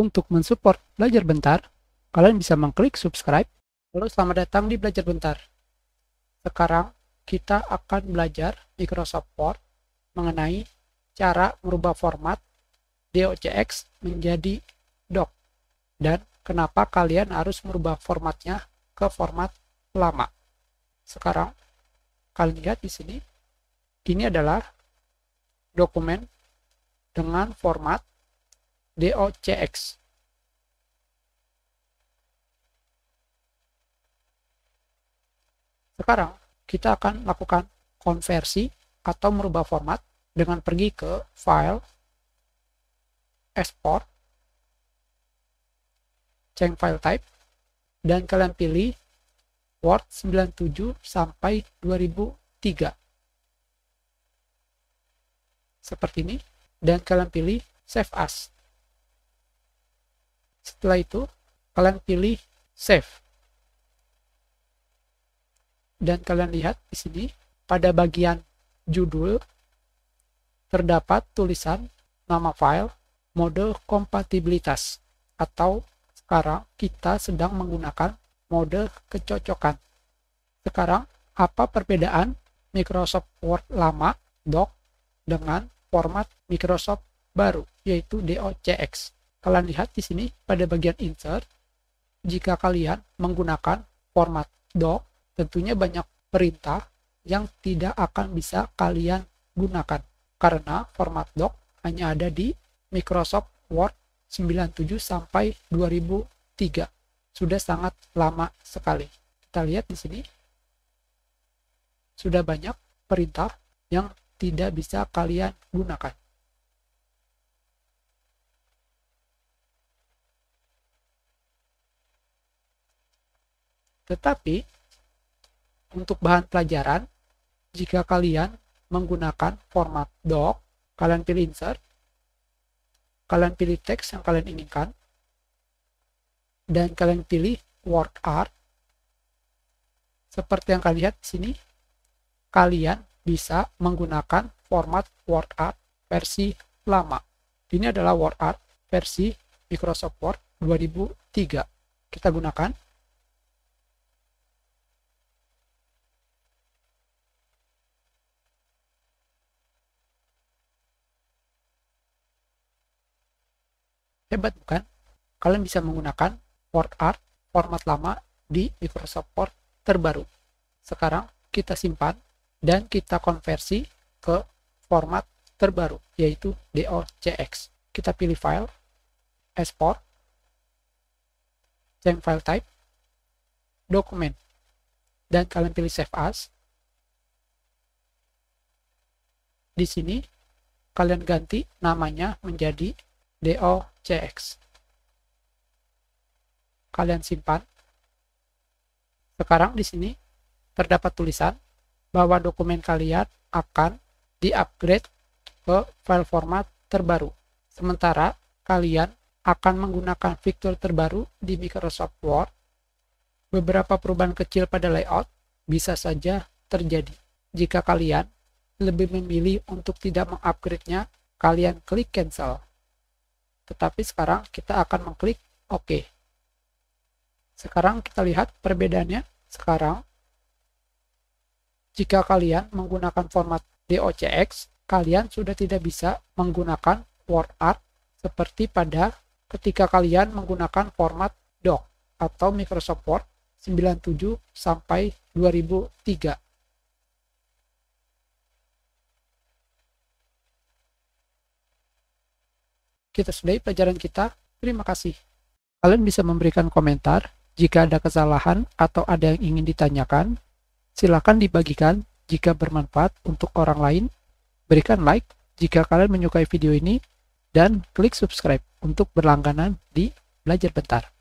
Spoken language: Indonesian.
Untuk mensupport Belajar Bentar, kalian bisa mengklik subscribe. Halo, selamat datang di Belajar Bentar. Sekarang kita akan belajar Microsoft Word mengenai cara merubah format DOCX menjadi doc dan kenapa kalian harus merubah formatnya ke format lama. Sekarang kalian lihat di sini ini adalah dokumen dengan format DOCX. Sekarang kita akan lakukan konversi atau merubah format dengan pergi ke file export change file type dan kalian pilih Word 97 sampai 2003 seperti ini dan kalian pilih save as setelah itu, kalian pilih save. Dan kalian lihat di sini, pada bagian judul, terdapat tulisan nama file, mode kompatibilitas, atau sekarang kita sedang menggunakan mode kecocokan. Sekarang, apa perbedaan Microsoft Word lama, doc, dengan format Microsoft baru, yaitu DOCX. Kalian lihat di sini pada bagian insert, jika kalian menggunakan format doc, tentunya banyak perintah yang tidak akan bisa kalian gunakan karena format doc hanya ada di Microsoft Word 97 sampai 2003. Sudah sangat lama sekali. Kita lihat di sini. Sudah banyak perintah yang tidak bisa kalian gunakan. Tetapi untuk bahan pelajaran, jika kalian menggunakan format doc, kalian pilih insert, kalian pilih teks yang kalian inginkan, dan kalian pilih word art. Seperti yang kalian lihat di sini, kalian bisa menggunakan format word art versi lama. Ini adalah word art versi Microsoft Word 2003. Kita gunakan Hebat bukan? Kalian bisa menggunakan WordArt format lama di Microsoft Word terbaru. Sekarang kita simpan dan kita konversi ke format terbaru yaitu DOCX. Kita pilih file, export, change file type, dokumen, dan kalian pilih save as. Di sini kalian ganti namanya menjadi docx. Kalian simpan. Sekarang di sini terdapat tulisan bahwa dokumen kalian akan diupgrade ke file format terbaru. Sementara kalian akan menggunakan fitur terbaru di Microsoft Word, beberapa perubahan kecil pada layout bisa saja terjadi. Jika kalian lebih memilih untuk tidak mengupgrade-nya, kalian klik cancel. Tetapi sekarang kita akan mengklik OK. Sekarang kita lihat perbedaannya. Sekarang, jika kalian menggunakan format DOCX, kalian sudah tidak bisa menggunakan WordArt seperti pada ketika kalian menggunakan format DOC atau Microsoft Word 97 sampai 2003. Kita sudahi pelajaran kita. Terima kasih. Kalian bisa memberikan komentar jika ada kesalahan atau ada yang ingin ditanyakan. Silakan dibagikan jika bermanfaat untuk orang lain. Berikan like jika kalian menyukai video ini dan klik subscribe untuk berlangganan di Belajar Bentar.